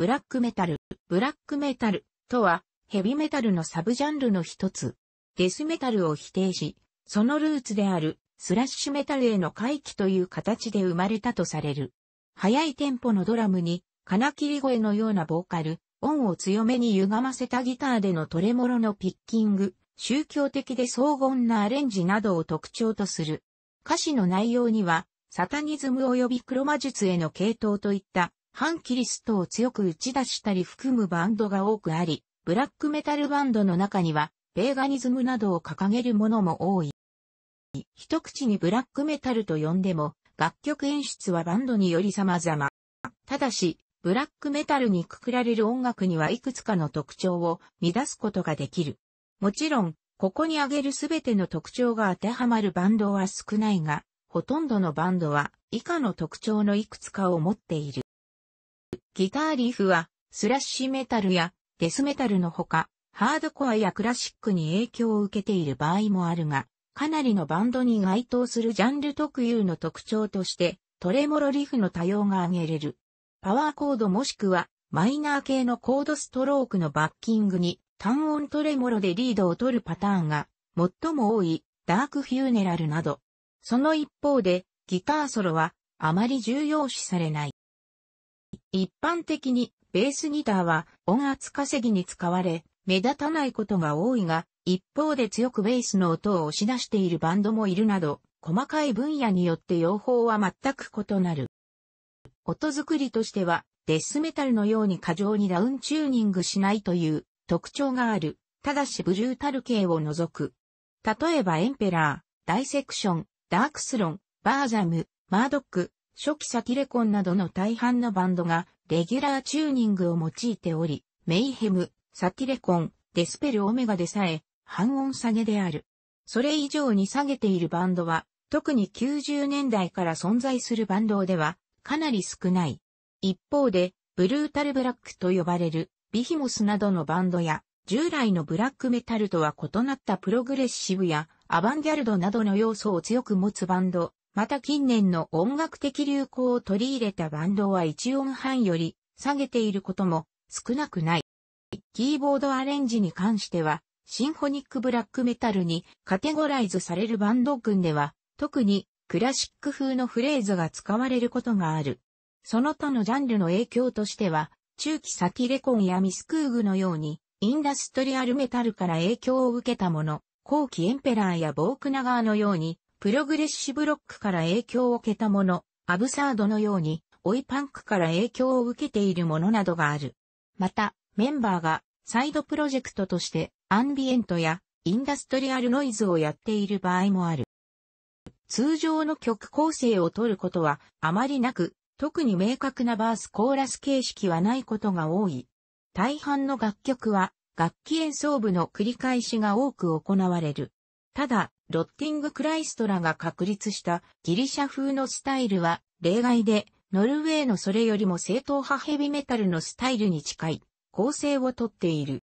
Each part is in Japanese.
ブラックメタル。ブラックメタルとはヘビメタルのサブジャンルの一つ。デスメタルを否定し、そのルーツであるスラッシュメタルへの回帰という形で生まれたとされる。速いテンポのドラムに金切り声のようなボーカル、音を強めに歪ませたギターでのトレモロのピッキング、宗教的で荘厳なアレンジなどを特徴とする。歌詞の内容には、サタニズム及び黒魔術への系統といった反キリストを強く打ち出したり含むバンドが多くあり、ブラックメタルバンドの中には、ベーガニズムなどを掲げるものも多い。一口にブラックメタルと呼んでも、楽曲演出はバンドにより様々。ただし、ブラックメタルにくくられる音楽にはいくつかの特徴を乱すことができる。もちろん、ここに挙げるすべての特徴が当てはまるバンドは少ないが、ほとんどのバンドは以下の特徴のいくつかを持っている。ギターリフは、スラッシュメタルやデスメタルのほか、ハードコアやクラシックに影響を受けている場合もあるが、かなりのバンドに該当するジャンル特有の特徴として、トレモロリフの多様が挙げれる。パワーコードもしくは、マイナー系のコードストロークのバッキングに、単音トレモロでリードを取るパターンが、最も多い、ダークフューネラルなど。その一方で、ギターソロは、あまり重要視されない。一般的にベースギターは音圧稼ぎに使われ、目立たないことが多いが、一方で強くベースの音を押し出しているバンドもいるなど、細かい分野によって用法は全く異なる。音作りとしては、デスメタルのように過剰にダウンチューニングしないという特徴がある。ただしブルータル系を除く。例えばエンペラー、ダイセクション、ダークスロン、バーザム、マードック、初期サティレコンなどの大半のバンドがレギュラーチューニングを用いており、メイヘム、サティレコン、デスペルオメガでさえ半音下げである。それ以上に下げているバンドは、特に90年代から存在するバンドではかなり少ない。一方で、ブルータルブラックと呼ばれるビヒモスなどのバンドや、従来のブラックメタルとは異なったプログレッシブやアバンギャルドなどの要素を強く持つバンドまた近年の音楽的流行を取り入れたバンドは1音半より下げていることも少なくない。キーボードアレンジに関しては、シンフォニックブラックメタルにカテゴライズされるバンド群では、特にクラシック風のフレーズが使われることがある。その他のジャンルの影響としては、中期先レコンやミスクーグのように、インダストリアルメタルから影響を受けたもの、後期エンペラーやボークナガーのように、プログレッシブロックから影響を受けたもの、アブサードのように、追いパンクから影響を受けているものなどがある。また、メンバーがサイドプロジェクトとしてアンビエントやインダストリアルノイズをやっている場合もある。通常の曲構成を取ることはあまりなく、特に明確なバースコーラス形式はないことが多い。大半の楽曲は楽器演奏部の繰り返しが多く行われる。ただ、ロッティング・クライストラが確立したギリシャ風のスタイルは例外で、ノルウェーのそれよりも正統派ヘビメタルのスタイルに近い構成をとっている。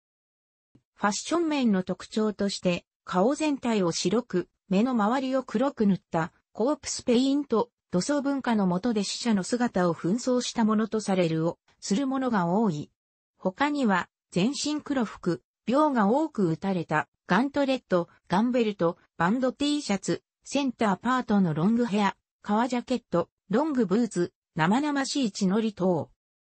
ファッション面の特徴として、顔全体を白く、目の周りを黒く塗ったコープスペイント、土葬文化の下で死者の姿を紛争したものとされるを、するものが多い。他には、全身黒服、病が多く打たれた、ガントレット、ガンベルト、バンド T シャツ、センターパートのロングヘア、革ジャケット、ロングブーツ、生々しい血のり等。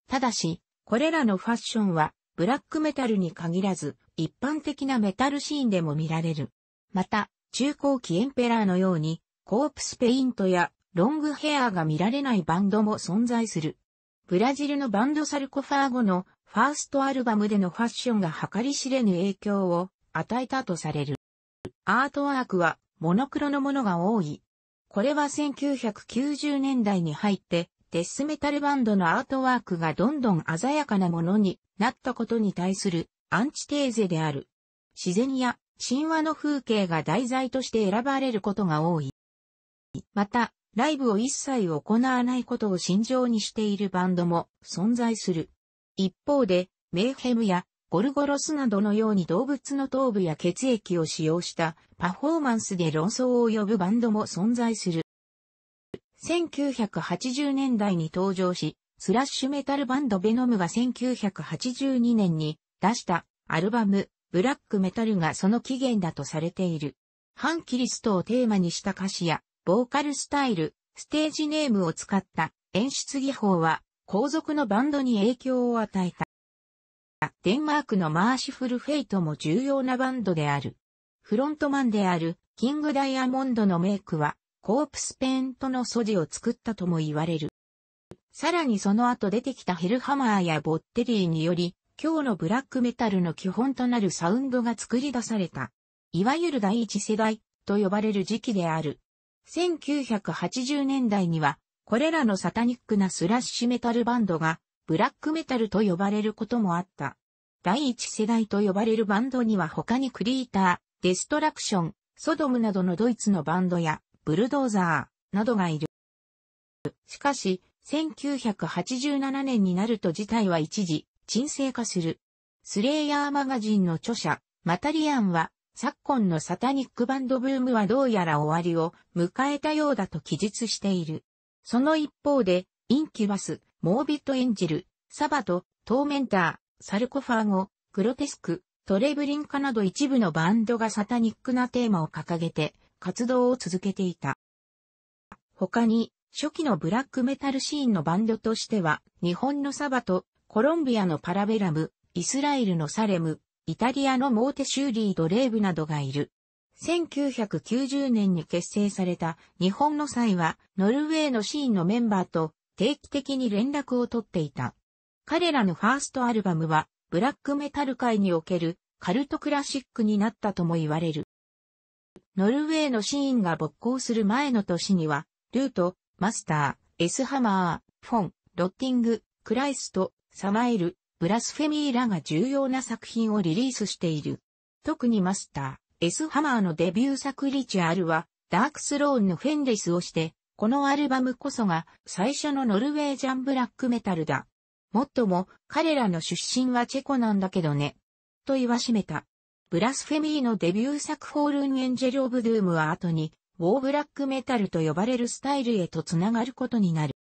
ただし、これらのファッションは、ブラックメタルに限らず、一般的なメタルシーンでも見られる。また、中高期エンペラーのように、コープスペイントやロングヘアが見られないバンドも存在する。ブラジルのバンドサルコファーゴのファーストアルバムでのファッションが計り知れぬ影響を与えたとされる。アートワークはモノクロのものが多い。これは1990年代に入ってデスメタルバンドのアートワークがどんどん鮮やかなものになったことに対するアンチテーゼである。自然や神話の風景が題材として選ばれることが多い。また、ライブを一切行わないことを心情にしているバンドも存在する。一方で、メーヘムやゴルゴロスなどのように動物の頭部や血液を使用したパフォーマンスで論争を呼ぶバンドも存在する。1980年代に登場し、スラッシュメタルバンドベノムが1982年に出したアルバムブラックメタルがその起源だとされている。反キリストをテーマにした歌詞やボーカルスタイル、ステージネームを使った演出技法は後続のバンドに影響を与えた。デンマークのマーシフルフェイトも重要なバンドである。フロントマンであるキングダイヤモンドのメイクはコープスペーントの素地を作ったとも言われる。さらにその後出てきたヘルハマーやボッテリーにより、今日のブラックメタルの基本となるサウンドが作り出された。いわゆる第一世代と呼ばれる時期である。1980年代には、これらのサタニックなスラッシュメタルバンドがブラックメタルと呼ばれることもあった。第一世代と呼ばれるバンドには他にクリーター、デストラクション、ソドムなどのドイツのバンドや、ブルドーザー、などがいる。しかし、1987年になると事態は一時、沈静化する。スレイヤーマガジンの著者、マタリアンは、昨今のサタニックバンドブームはどうやら終わりを迎えたようだと記述している。その一方で、インキュバス、モービットエンジェル、サバト、トーメンター、サルコファーゴ、グロテスク、トレブリンカなど一部のバンドがサタニックなテーマを掲げて活動を続けていた。他に、初期のブラックメタルシーンのバンドとしては、日本のサバト、コロンビアのパラベラム、イスラエルのサレム、イタリアのモーテシューリー・ドレーブなどがいる。1990年に結成された日本の際は、ノルウェーのシーンのメンバーと定期的に連絡を取っていた。彼らのファーストアルバムは、ブラックメタル界におけるカルトクラシックになったとも言われる。ノルウェーのシーンが勃興する前の年には、ルート、マスター、エスハマー、フォン、ロッティング、クライスト、サマエル、ブラスフェミーらが重要な作品をリリースしている。特にマスター、エスハマーのデビュー作リチュアルは、ダークスローンのフェンリスをして、このアルバムこそが最初のノルウェージャンブラックメタルだ。もっとも、彼らの出身はチェコなんだけどね。と言わしめた。ブラスフェミーのデビュー作ホールンエンジェル・オブ・ドゥームは後に、ウォーブラックメタルと呼ばれるスタイルへとつながることになる。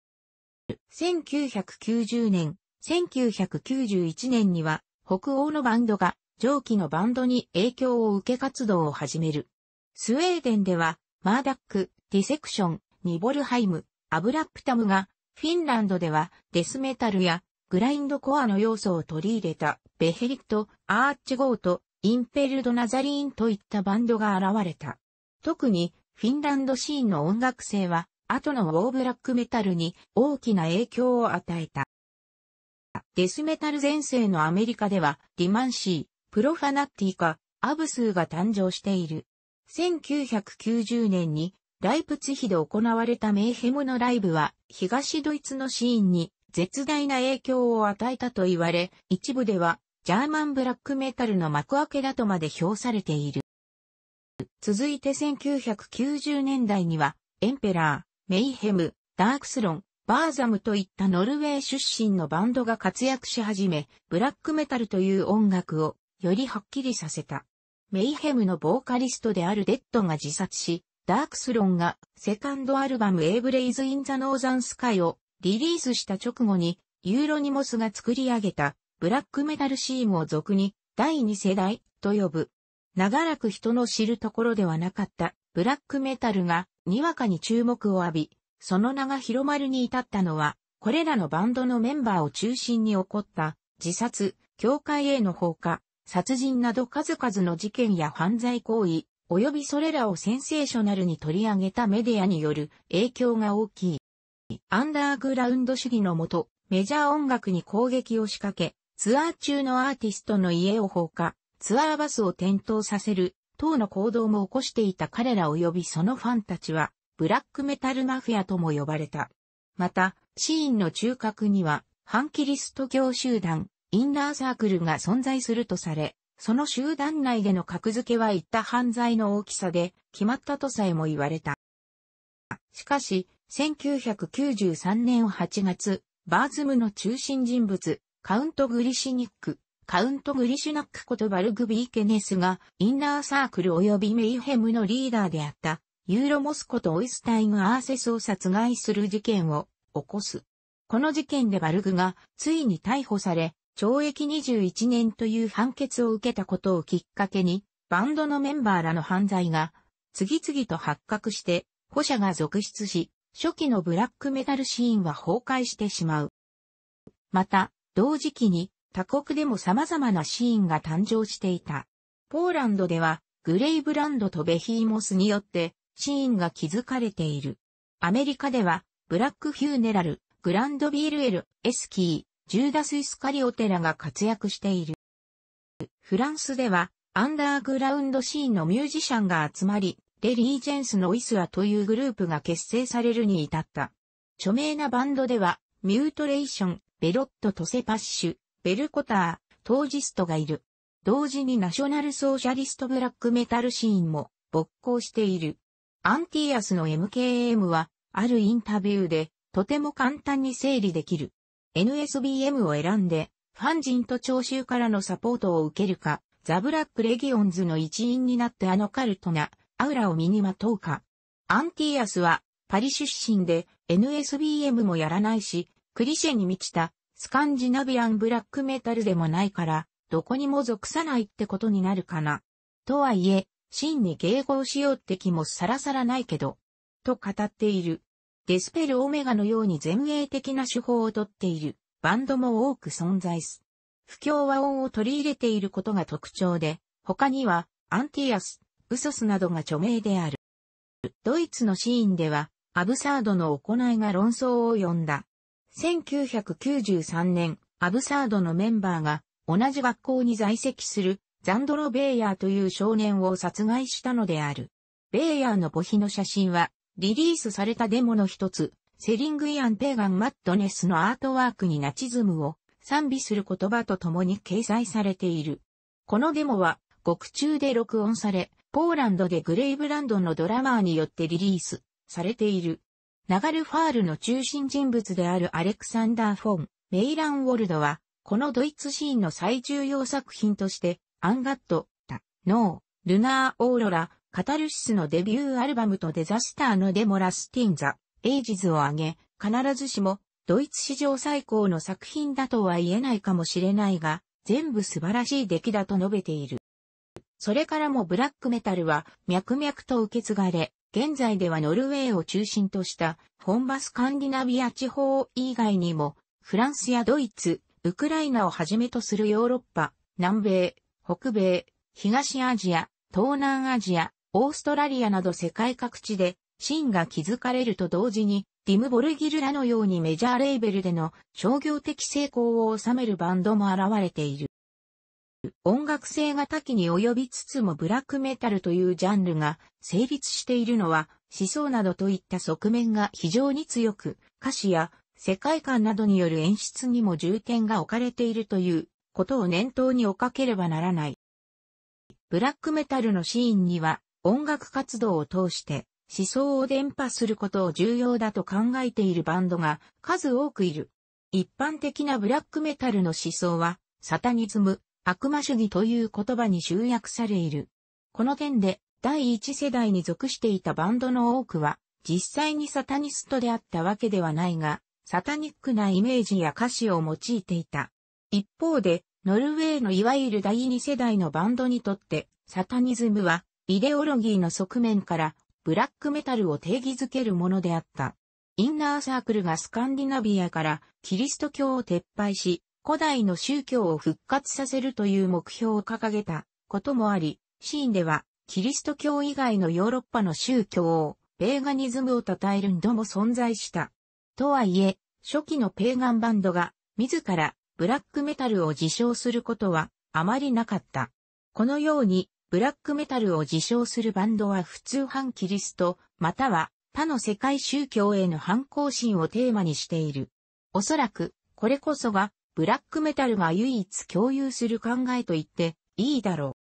1990年、1991年には、北欧のバンドが、上記のバンドに影響を受け活動を始める。スウェーデンでは、マーダック、ディセクション、ニボルハイム、アブラプタムが、フィンランドではデスメタルやグラインドコアの要素を取り入れたベヘリット、アーチゴート、インペルドナザリーンといったバンドが現れた。特にフィンランドシーンの音楽性は後のウォーブラックメタルに大きな影響を与えた。デスメタル前世のアメリカではディマンシー、プロファナッティカ、アブスーが誕生している。1990年にライプツヒで行われたメイヘムのライブは、東ドイツのシーンに絶大な影響を与えたと言われ、一部では、ジャーマンブラックメタルの幕開けだとまで評されている。続いて1990年代には、エンペラー、メイヘム、ダークスロン、バーザムといったノルウェー出身のバンドが活躍し始め、ブラックメタルという音楽をよりはっきりさせた。メイヘムのボーカリストであるデッドが自殺し、ダークスロンがセカンドアルバム A イブレイズ・イン・ザ・ノーザン・スカイをリリースした直後にユーロニモスが作り上げたブラックメタルシーンを俗に第二世代と呼ぶ。長らく人の知るところではなかったブラックメタルがにわかに注目を浴び、その名が広まるに至ったのは、これらのバンドのメンバーを中心に起こった自殺、教会への放火、殺人など数々の事件や犯罪行為、及びそれらをセンセーショナルに取り上げたメディアによる影響が大きい。アンダーグラウンド主義のもと、メジャー音楽に攻撃を仕掛け、ツアー中のアーティストの家を放火、ツアーバスを転倒させる、等の行動も起こしていた彼ら及びそのファンたちは、ブラックメタルマフィアとも呼ばれた。また、シーンの中核には、ハンキリスト教集団、インナーサークルが存在するとされ、その集団内での格付けは言った犯罪の大きさで決まったとさえも言われた。しかし、1993年8月、バーズムの中心人物、カウント・グリシニック、カウント・グリシュナックことバルグビー・ケネスが、インナーサークル及びメイヘムのリーダーであった、ユーロモスコとオイスタイム・アーセスを殺害する事件を起こす。この事件でバルグがついに逮捕され、懲役21年という判決を受けたことをきっかけに、バンドのメンバーらの犯罪が、次々と発覚して、保者が続出し、初期のブラックメタルシーンは崩壊してしまう。また、同時期に、他国でも様々なシーンが誕生していた。ポーランドでは、グレイブランドとベヒーモスによって、シーンが築かれている。アメリカでは、ブラックフューネラル、グランドビールエル、エスキー、ジューダス・イスカリオテラが活躍している。フランスでは、アンダーグラウンドシーンのミュージシャンが集まり、レ・リージェンスのイスアというグループが結成されるに至った。著名なバンドでは、ミュートレーション、ベロット・トセパッシュ、ベルコター、トージストがいる。同時にナショナルソーシャリストブラックメタルシーンも勃興している。アンティアスの MKM は、あるインタビューで、とても簡単に整理できる。NSBM を選んで、ファン人と聴衆からのサポートを受けるか、ザ・ブラック・レギオンズの一員になってあのカルトな、アウラを身にまとうか。アンティアスは、パリ出身で、NSBM もやらないし、クリシェに満ちた、スカンジナビアンブラックメタルでもないから、どこにも属さないってことになるかな。とはいえ、真に迎合しようって気もさらさらないけど、と語っている。デスペルオメガのように前衛的な手法をとっているバンドも多く存在す。不協和音を取り入れていることが特徴で、他にはアンティアス、ウソスなどが著名である。ドイツのシーンでは、アブサードの行いが論争を呼んだ。1993年、アブサードのメンバーが同じ学校に在籍するザンドロ・ベイヤーという少年を殺害したのである。ベイヤーの墓碑の写真はリリースされたデモの一つ、セリング・イアン・ペーガン・マッドネスのアートワークにナチズムを賛美する言葉と共に掲載されている。このデモは、獄中で録音され、ポーランドでグレイブランドのドラマーによってリリースされている。ナガルファールの中心人物であるアレクサンダー・フォン、メイラン・ウォルドは、このドイツシーンの最重要作品として、アンガット、タ、ノー、ルナー・オーロラ、カタルシスのデビューアルバムとデザスターのデモラスティンザ、エイジズを挙げ、必ずしも、ドイツ史上最高の作品だとは言えないかもしれないが、全部素晴らしい出来だと述べている。それからもブラックメタルは脈々と受け継がれ、現在ではノルウェーを中心としたンバスカンディナビア地方以外にも、フランスやドイツ、ウクライナをはじめとするヨーロッパ、南米、北米、東アジア、東南アジア、オーストラリアなど世界各地で、シーンが築かれると同時に、ディム・ボルギルらのようにメジャーレーベルでの商業的成功を収めるバンドも現れている。音楽性が多岐に及びつつもブラックメタルというジャンルが成立しているのは思想などといった側面が非常に強く歌詞や世界観などによる演出にも重点が置かれているということを念頭に置かければならない。ブラックメタルのシーンには音楽活動を通して思想を伝播することを重要だと考えているバンドが数多くいる。一般的なブラックメタルの思想は、サタニズム、悪魔主義という言葉に集約されいる。この点で、第一世代に属していたバンドの多くは、実際にサタニストであったわけではないが、サタニックなイメージや歌詞を用いていた。一方で、ノルウェーのいわゆる第二世代のバンドにとって、サタニズムはイデオロギーの側面からブラックメタルを定義づけるものであった。インナーサークルがスカンディナビアからキリスト教を撤廃し、古代の宗教を復活させるという目標を掲げたこともあり、シーンではキリスト教以外のヨーロッパの宗教をペーガニズムを称えるんども存在した。とはいえ、初期のペーガンバンドが自らブラックメタルを自称することはあまりなかった。このようにブラックメタルを自称するバンドは普通反キリスト、または他の世界宗教への反抗心をテーマにしている。おそらく、これこそが、ブラックメタルが唯一共有する考えと言っていいだろ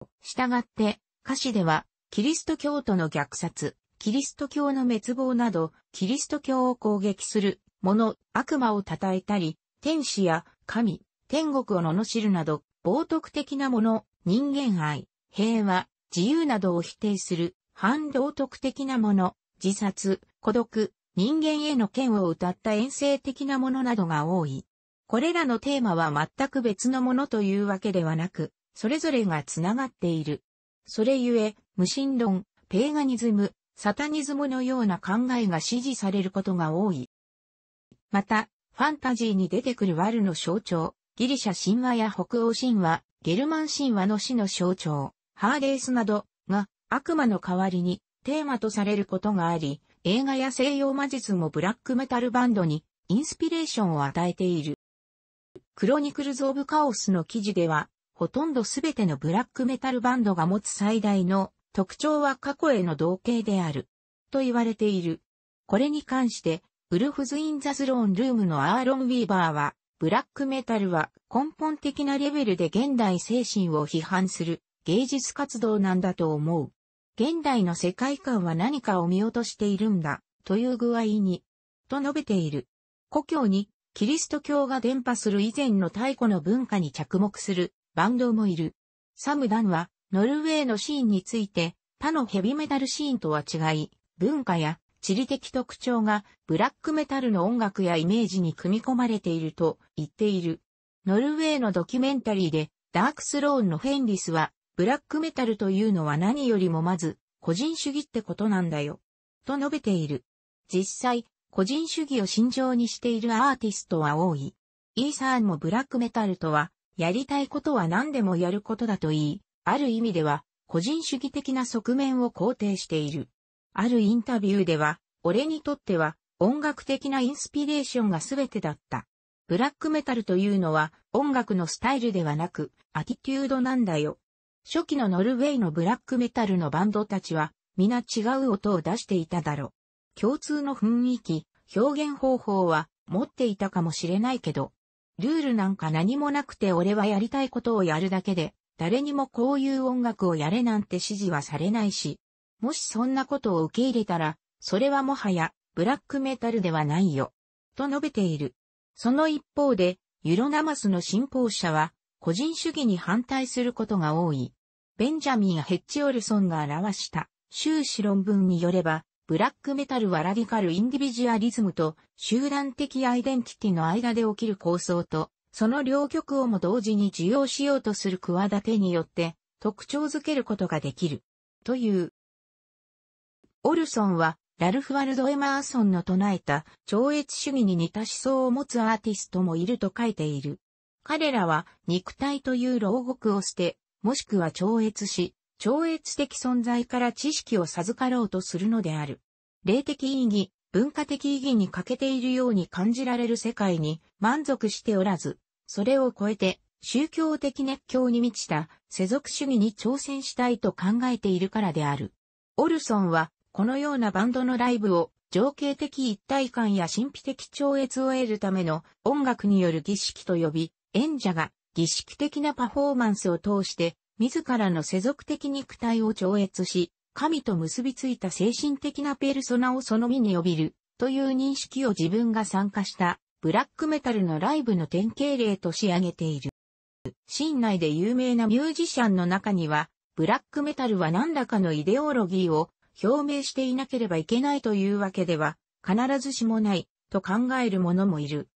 う。したがって、歌詞では、キリスト教徒の虐殺、キリスト教の滅亡など、キリスト教を攻撃する、者、悪魔を称えたり、天使や神、天国を罵るなど、冒涜的なもの、人間愛、平和、自由などを否定する、反道徳的なもの、自殺、孤独、人間への剣を歌った遠征的なものなどが多い。これらのテーマは全く別のものというわけではなく、それぞれがつながっている。それゆえ、無神論、ペーガニズム、サタニズムのような考えが支持されることが多い。また、ファンタジーに出てくるワルの象徴、ギリシャ神話や北欧神話、ゲルマン神話の死の象徴、ハーレースなどが悪魔の代わりにテーマとされることがあり、映画や西洋魔術もブラックメタルバンドにインスピレーションを与えている。クロニクルズ・オブ・カオスの記事では、ほとんどすべてのブラックメタルバンドが持つ最大の特徴は過去への同型である。と言われている。これに関して、ウルフズ・イン・ザ・スローン・ルームのアーロン・ウィーバーは、ブラックメタルは根本的なレベルで現代精神を批判する芸術活動なんだと思う。現代の世界観は何かを見落としているんだ、という具合に、と述べている。故郷に、キリスト教が伝播する以前の太古の文化に着目する、バンドもいる。サムダンは、ノルウェーのシーンについて、他のヘビメタルシーンとは違い、文化や地理的特徴がブラックメタルの音楽やイメージに組み込まれていると言っている。ノルウェーのドキュメンタリーでダークスローンのフェンリスはブラックメタルというのは何よりもまず、個人主義ってことなんだよ。と述べている。実際、個人主義を信条にしているアーティストは多い。イーサーンもブラックメタルとは、やりたいことは何でもやることだと言い、ある意味では、個人主義的な側面を肯定している。あるインタビューでは、俺にとっては、音楽的なインスピレーションが全てだった。ブラックメタルというのは、音楽のスタイルではなく、アティテュードなんだよ。初期のノルウェーのブラックメタルのバンドたちは、皆違う音を出していただろう。共通の雰囲気、表現方法は持っていたかもしれないけど、ルールなんか何もなくて俺はやりたいことをやるだけで、誰にもこういう音楽をやれなんて指示はされないし、もしそんなことを受け入れたら、それはもはや、ブラックメタルではないよ。と述べている。その一方で、ユロナマスの信奉者は、個人主義に反対することが多い。ベンジャミン・ヘッジ・オルソンが表した終始論文によれば、ブラックメタルはラディカル・インディビジュアリズムと集団的アイデンティティの間で起きる構想と、その両極をも同時に受容しようとする企てによって特徴づけることができる。という。オルソンは、ラルフ・ワルド・エマーソンの唱えた超越主義に似た思想を持つアーティストもいると書いている。彼らは肉体という牢獄を捨て、もしくは超越し、超越的存在から知識を授かろうとするのである。霊的意義、文化的意義に欠けているように感じられる世界に満足しておらず、それを超えて宗教的熱狂に満ちた世俗主義に挑戦したいと考えているからである。オルソンはこのようなバンドのライブを情景的一体感や神秘的超越を得るための音楽による儀式と呼び、演者が儀式的なパフォーマンスを通して、自らの世俗的肉体を超越し、神と結びついた精神的なペルソナをその身に呼びる、という認識を自分が参加した、ブラックメタルのライブの典型例と仕上げている。信内で有名なミュージシャンの中には、ブラックメタルは何らかのイデオロギーを表明していなければいけないというわけでは、必ずしもない、と考える者もいる。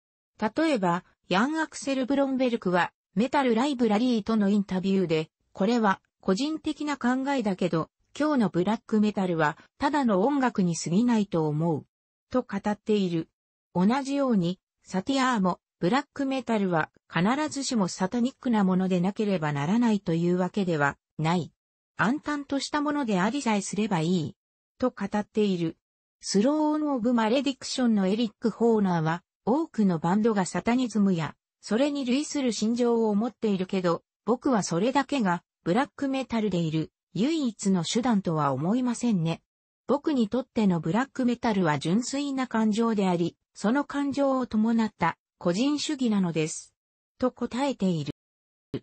例えば、ヤン・アクセル・ブロンベルクは、メタルライブラリーとのインタビューで、これは個人的な考えだけど、今日のブラックメタルはただの音楽に過ぎないと思う。と語っている。同じように、サティアーもブラックメタルは必ずしもサタニックなものでなければならないというわけではない。暗淡としたものでありさえすればいい。と語っている。スローオン・オブ・マレディクションのエリック・ホーナーは、多くのバンドがサタニズムやそれに類する心情を持っているけど、僕はそれだけが、ブラックメタルでいる、唯一の手段とは思いませんね。僕にとってのブラックメタルは純粋な感情であり、その感情を伴った個人主義なのです。と答えている。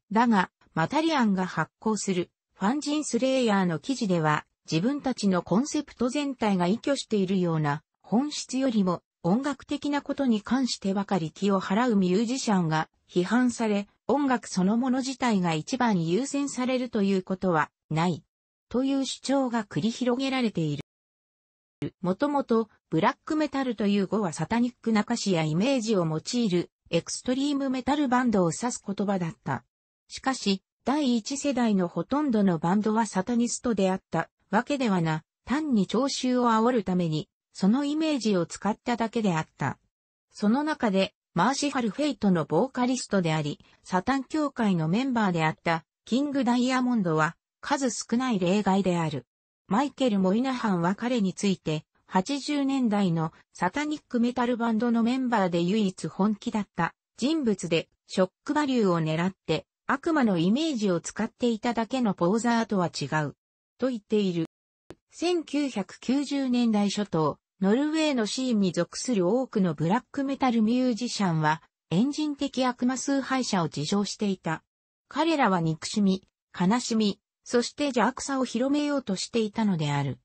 だが、マタリアンが発行するファンジンスレイヤーの記事では、自分たちのコンセプト全体が依拠しているような本質よりも音楽的なことに関してばかり気を払うミュージシャンが批判され、音楽そのもの自体が一番優先されるということはない。という主張が繰り広げられている。もともと、ブラックメタルという語はサタニックな歌詞やイメージを用いる、エクストリームメタルバンドを指す言葉だった。しかし、第一世代のほとんどのバンドはサタニストであったわけではな、単に聴衆を煽るためにそのイメージを使っただけであった。その中で、マーシファル・フェイトのボーカリストであり、サタン協会のメンバーであった、キング・ダイヤモンドは、数少ない例外である。マイケル・モイナハンは彼について、80年代のサタニックメタルバンドのメンバーで唯一本気だった人物で、ショックバリューを狙って、悪魔のイメージを使っていただけのポーザーとは違う。と言っている。1990年代初頭、ノルウェーのシーンに属する多くのブラックメタルミュージシャンは、エンジン的悪魔崇拝者を自称していた。彼らは憎しみ、悲しみ、そして邪悪さを広めようとしていたのである。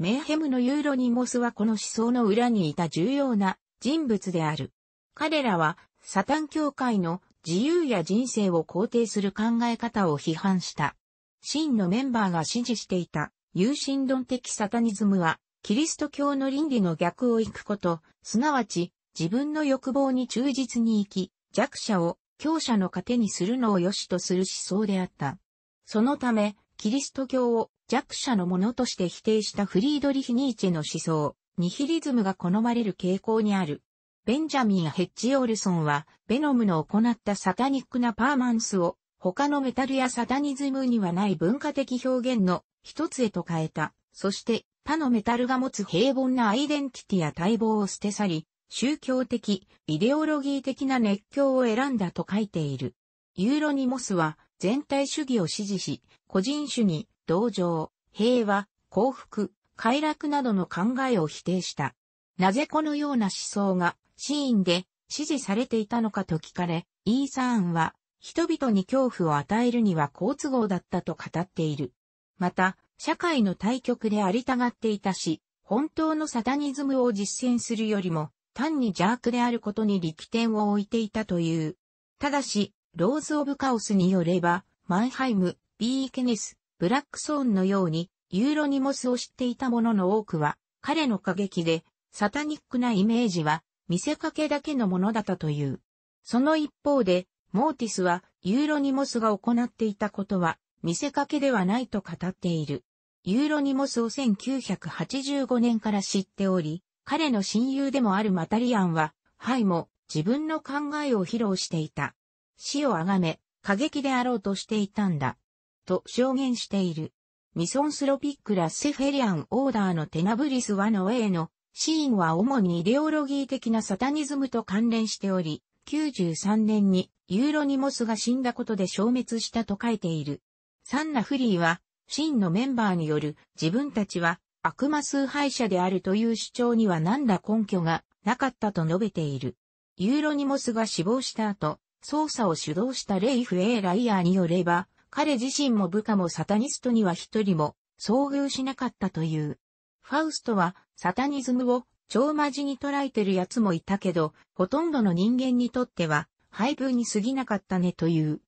メーヘムのユーロニモスはこの思想の裏にいた重要な人物である。彼らは、サタン教会の自由や人生を肯定する考え方を批判した。真のメンバーが支持していた、有神論的サタニズムは、キリスト教の倫理の逆を行くこと、すなわち、自分の欲望に忠実に生き、弱者を強者の糧にするのを良しとする思想であった。そのため、キリスト教を弱者のものとして否定したフリードリヒ・ニーチェの思想、ニヒリズムが好まれる傾向にある。ベンジャミン・ヘッジ・オルソンは、ベノムの行ったサタニックなパーマンスを、他のメタルやサタニズムにはない文化的表現の一つへと変えた。そして、他のメタルが持つ平凡なアイデンティティや待望を捨て去り、宗教的、イデオロギー的な熱狂を選んだと書いている。ユーロニモスは全体主義を支持し、個人主義、同情、平和、幸福、快楽などの考えを否定した。なぜこのような思想がシーンで支持されていたのかと聞かれ、イーサーンは人々に恐怖を与えるには好都合だったと語っている。また、社会の対極でありたがっていたし、本当のサタニズムを実践するよりも、単に邪悪であることに力点を置いていたという。ただし、ローズ・オブ・カオスによれば、マンハイム、ビー・ケネス、ブラック・ソーンのように、ユーロニモスを知っていた者の多くは、彼の過激で、サタニックなイメージは、見せかけだけのものだったという。その一方で、モーティスは、ユーロニモスが行っていたことは、見せかけではないと語っている。ユーロニモスを1985年から知っており、彼の親友でもあるマタリアンは、ハイも自分の考えを披露していた。死をあがめ、過激であろうとしていたんだ。と証言している。ミソンスロピックラセフェリアンオーダーのテナブリスワノエーのシーンは主にイデオロギー的なサタニズムと関連しており、93年にユーロニモスが死んだことで消滅したと書いている。サンナ・フリーは真のメンバーによる自分たちは悪魔崇拝者であるという主張には何ら根拠がなかったと述べている。ユーロニモスが死亡した後、捜査を主導したレイフ・エー・ライアーによれば、彼自身も部下もサタニストには一人も遭遇しなかったという。ファウストはサタニズムを超マジに捉えてる奴もいたけど、ほとんどの人間にとっては、配分に過ぎなかったねという。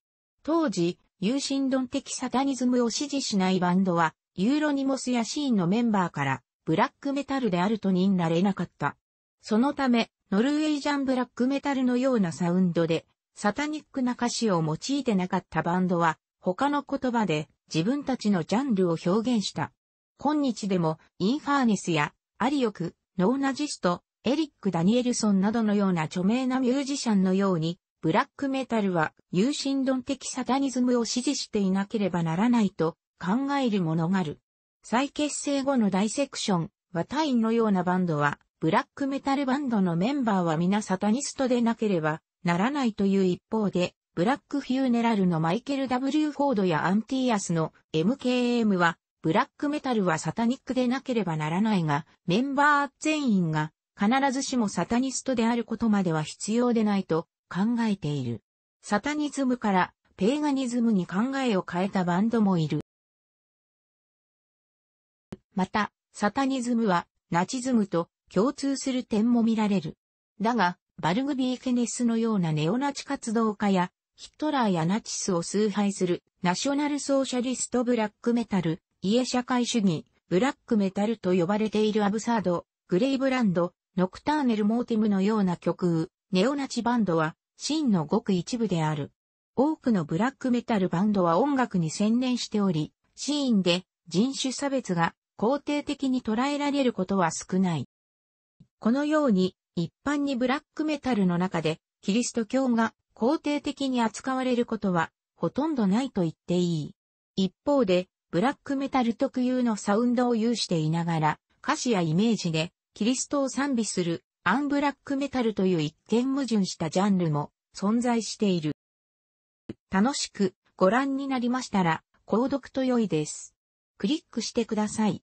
当時、有神論的サタニズムを支持しないバンドは、ユーロニモスやシーンのメンバーから、ブラックメタルであると認られなかった。そのため、ノルウェージャンブラックメタルのようなサウンドで、サタニックな歌詞を用いてなかったバンドは、他の言葉で自分たちのジャンルを表現した。今日でも、インファーネスや、アリオク、ノーナジスト、エリック・ダニエルソンなどのような著名なミュージシャンのように、ブラックメタルは有神論的サタニズムを支持していなければならないと考えるものがある。再結成後のダイセクション、ワタインのようなバンドは、ブラックメタルバンドのメンバーは皆サタニストでなければならないという一方で、ブラックフューネラルのマイケル W フォードやアンティアスの MKM は、ブラックメタルはサタニックでなければならないが、メンバー全員が必ずしもサタニストであることまでは必要でないと考えている。サタニズムからペーガニズムに考えを変えたバンドもいる。また、サタニズムはナチズムと共通する点も見られる。だが、バルグビー・ケネスのようなネオナチ活動家や、ヒットラーやナチスを崇拝するナショナルソーシャリストブラックメタル、家社会主義、ブラックメタルと呼ばれているアブサード、グレイブランド、ノクターネル・モーティムのような曲ネオナチバンドは真のごく一部である。多くのブラックメタルバンドは音楽に専念しており、シーンで人種差別が肯定的に捉えられることは少ない。このように、一般にブラックメタルの中で、キリスト教が肯定的に扱われることは、ほとんどないと言っていい。一方で、ブラックメタル特有のサウンドを有していながら、歌詞やイメージで、キリストを賛美するアンブラックメタルという一見矛盾したジャンルも存在している。楽しくご覧になりましたら、購読と良いです。クリックしてください。